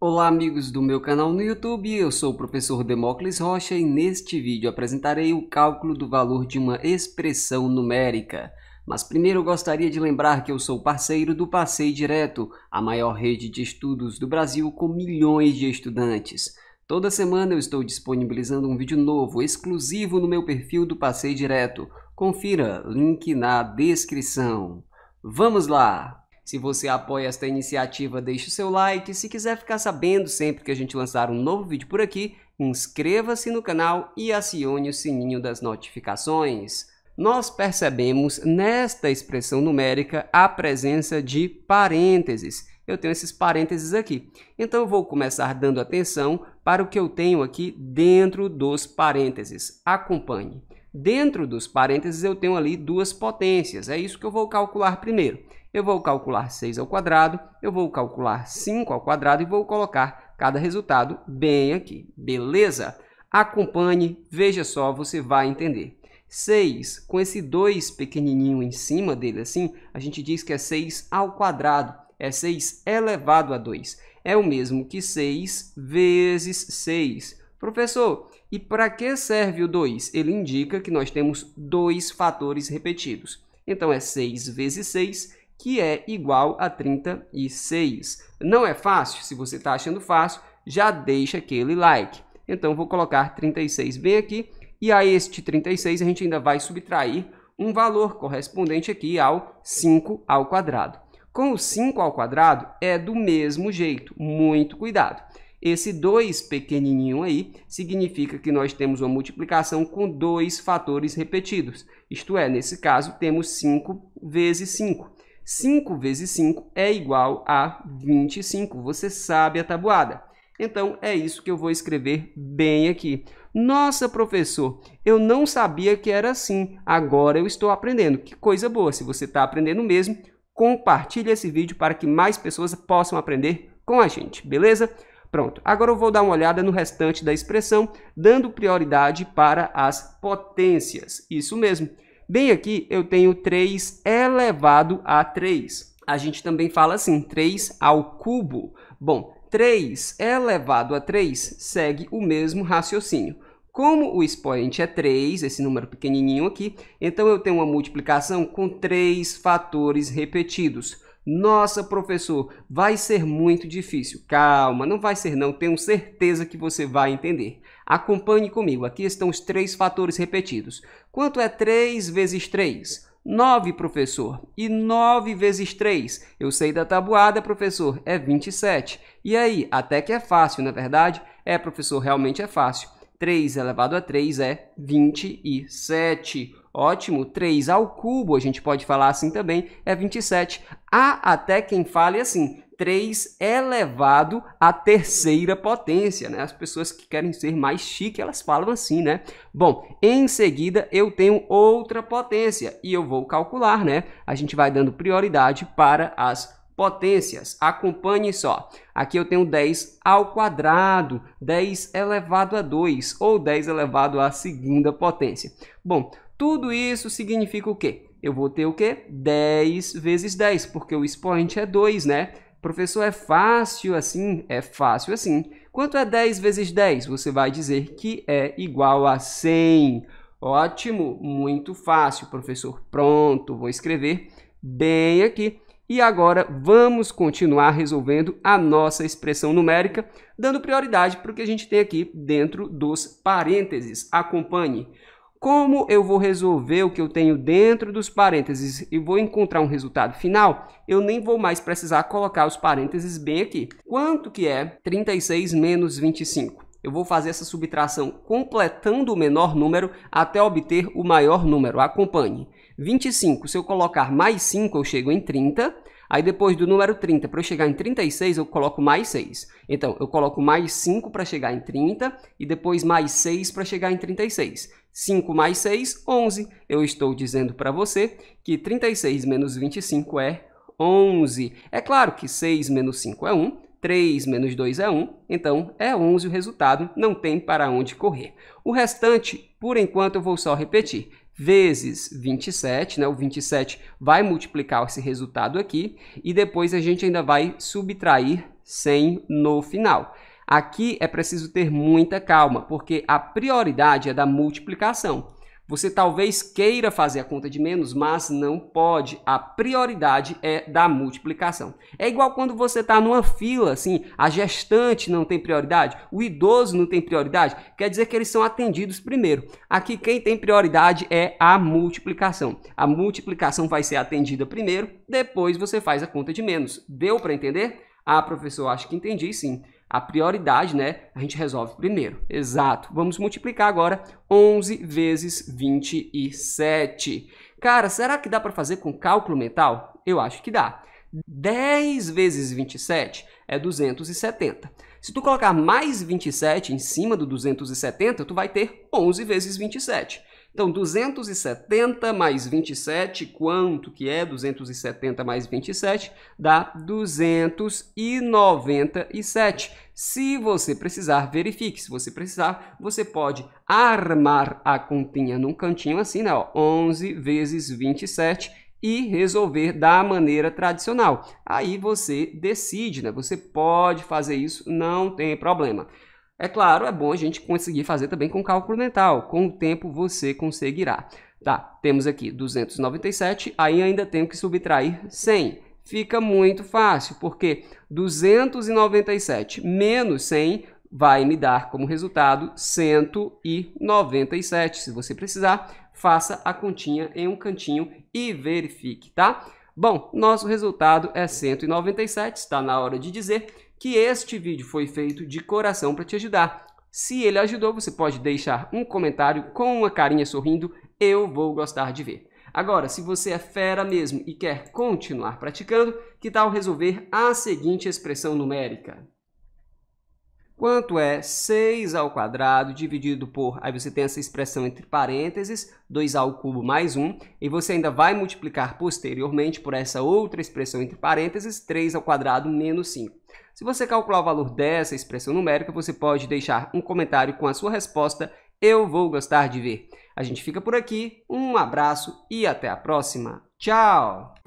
Olá amigos do meu canal no YouTube, eu sou o professor Demócles Rocha e neste vídeo apresentarei o cálculo do valor de uma expressão numérica. Mas primeiro eu gostaria de lembrar que eu sou parceiro do Passei Direto, a maior rede de estudos do Brasil com milhões de estudantes. Toda semana eu estou disponibilizando um vídeo novo, exclusivo no meu perfil do Passei Direto. Confira, link na descrição. Vamos lá! Se você apoia esta iniciativa, deixe o seu like. Se quiser ficar sabendo sempre que a gente lançar um novo vídeo por aqui, inscreva-se no canal e acione o sininho das notificações. Nós percebemos nesta expressão numérica a presença de parênteses. Eu tenho esses parênteses aqui. Então, eu vou começar dando atenção para o que eu tenho aqui dentro dos parênteses. Acompanhe. Dentro dos parênteses, eu tenho ali duas potências. É isso que eu vou calcular primeiro. Eu vou calcular 6 ao quadrado, eu vou calcular 5 ao quadrado e vou colocar cada resultado bem aqui, beleza? Acompanhe, veja só, você vai entender. 6, com esse 2 pequenininho em cima dele assim, a gente diz que é 6 ao quadrado, é 6 elevado a 2. É o mesmo que 6 vezes 6. Professor, e para que serve o 2? Ele indica que nós temos dois fatores repetidos. Então, é 6 vezes 6 que é igual a 36. Não é fácil? Se você está achando fácil, já deixa aquele like. Então, vou colocar 36 bem aqui, e a este 36 a gente ainda vai subtrair um valor correspondente aqui ao 5 ao quadrado. Com o 5 ao quadrado é do mesmo jeito, muito cuidado. Esse 2 pequenininho aí significa que nós temos uma multiplicação com dois fatores repetidos. Isto é, nesse caso, temos 5 vezes 5. 5 vezes 5 é igual a 25. Você sabe a tabuada. Então, é isso que eu vou escrever bem aqui. Nossa, professor, eu não sabia que era assim. Agora eu estou aprendendo. Que coisa boa! Se você está aprendendo mesmo, compartilhe esse vídeo para que mais pessoas possam aprender com a gente, beleza? Pronto, agora eu vou dar uma olhada no restante da expressão, dando prioridade para as potências. Isso mesmo. Bem aqui eu tenho 3 elevado a 3. A gente também fala assim, 3 ao cubo. Bom, 3 elevado a 3 segue o mesmo raciocínio. Como o expoente é 3, esse número pequenininho aqui, então eu tenho uma multiplicação com três fatores repetidos. Nossa, professor, vai ser muito difícil. Calma, não vai ser não, tenho certeza que você vai entender. Acompanhe comigo, aqui estão os três fatores repetidos. Quanto é 3 vezes 3? 9, professor. E 9 vezes 3? Eu sei da tabuada, professor, é 27. E aí, até que é fácil, não é verdade? É, professor, realmente é fácil. 3 elevado a 3 é 27. Ótimo, 3 ao cubo, a gente pode falar assim também, é 27. Há até quem fale assim, 3 elevado à terceira potência, né? As pessoas que querem ser mais chique, elas falam assim, né? Bom, em seguida eu tenho outra potência e eu vou calcular, né? A gente vai dando prioridade para as potências. Acompanhe só. Aqui eu tenho 10 ao quadrado, 10 elevado a 2 ou 10 elevado à segunda potência. Bom, tudo isso significa o quê? Eu vou ter o quê? 10 vezes 10, porque o expoente é 2, né? Professor, é fácil assim? É fácil assim. Quanto é 10 vezes 10? Você vai dizer que é igual a 100. Ótimo, muito fácil, professor. Pronto, vou escrever bem aqui. E agora vamos continuar resolvendo a nossa expressão numérica, dando prioridade para o que a gente tem aqui dentro dos parênteses. Acompanhe. Como eu vou resolver o que eu tenho dentro dos parênteses e vou encontrar um resultado final, eu nem vou mais precisar colocar os parênteses bem aqui. Quanto que é 36 menos 25? Eu vou fazer essa subtração completando o menor número até obter o maior número. Acompanhe. 25, se eu colocar mais 5, eu chego em 30. Aí depois do número 30, para eu chegar em 36, eu coloco mais 6. Então, eu coloco mais 5 para chegar em 30 e depois mais 6 para chegar em 36. 5 mais 6, 11. Eu estou dizendo para você que 36 menos 25 é 11. É claro que 6 menos 5 é 1, 3 menos 2 é 1, então é 11 o resultado, não tem para onde correr. O restante, por enquanto, eu vou só repetir. Vezes 27, né? o 27 vai multiplicar esse resultado aqui, e depois a gente ainda vai subtrair 100 no final. Aqui é preciso ter muita calma, porque a prioridade é da multiplicação. Você talvez queira fazer a conta de menos, mas não pode. A prioridade é da multiplicação. É igual quando você está numa fila, assim, a gestante não tem prioridade, o idoso não tem prioridade, quer dizer que eles são atendidos primeiro. Aqui quem tem prioridade é a multiplicação. A multiplicação vai ser atendida primeiro, depois você faz a conta de menos. Deu para entender? Ah, professor, acho que entendi sim. A prioridade, né? A gente resolve primeiro. Exato. Vamos multiplicar agora 11 vezes 27. Cara, será que dá para fazer com cálculo mental? Eu acho que dá. 10 vezes 27 é 270. Se tu colocar mais 27 em cima do 270, tu vai ter 11 vezes 27. Então, 270 mais 27, quanto que é? 270 mais 27 dá 297. Se você precisar, verifique. Se você precisar, você pode armar a continha num cantinho assim, né? Ó, 11 vezes 27 e resolver da maneira tradicional. Aí você decide, né? Você pode fazer isso, não tem problema. É claro, é bom a gente conseguir fazer também com cálculo mental. Com o tempo você conseguirá. Tá, temos aqui 297, aí ainda tenho que subtrair 100. Fica muito fácil, porque 297 menos 100 vai me dar como resultado 197. Se você precisar, faça a continha em um cantinho e verifique, tá? Bom, nosso resultado é 197, está na hora de dizer que este vídeo foi feito de coração para te ajudar. Se ele ajudou, você pode deixar um comentário com uma carinha sorrindo, eu vou gostar de ver. Agora, se você é fera mesmo e quer continuar praticando, que tal resolver a seguinte expressão numérica? Quanto é 6 ao quadrado dividido por, aí você tem essa expressão entre parênteses, 2 ao cubo mais 1, e você ainda vai multiplicar posteriormente por essa outra expressão entre parênteses, 3 ao quadrado menos 5. Se você calcular o valor dessa expressão numérica, você pode deixar um comentário com a sua resposta, eu vou gostar de ver. A gente fica por aqui, um abraço e até a próxima. Tchau!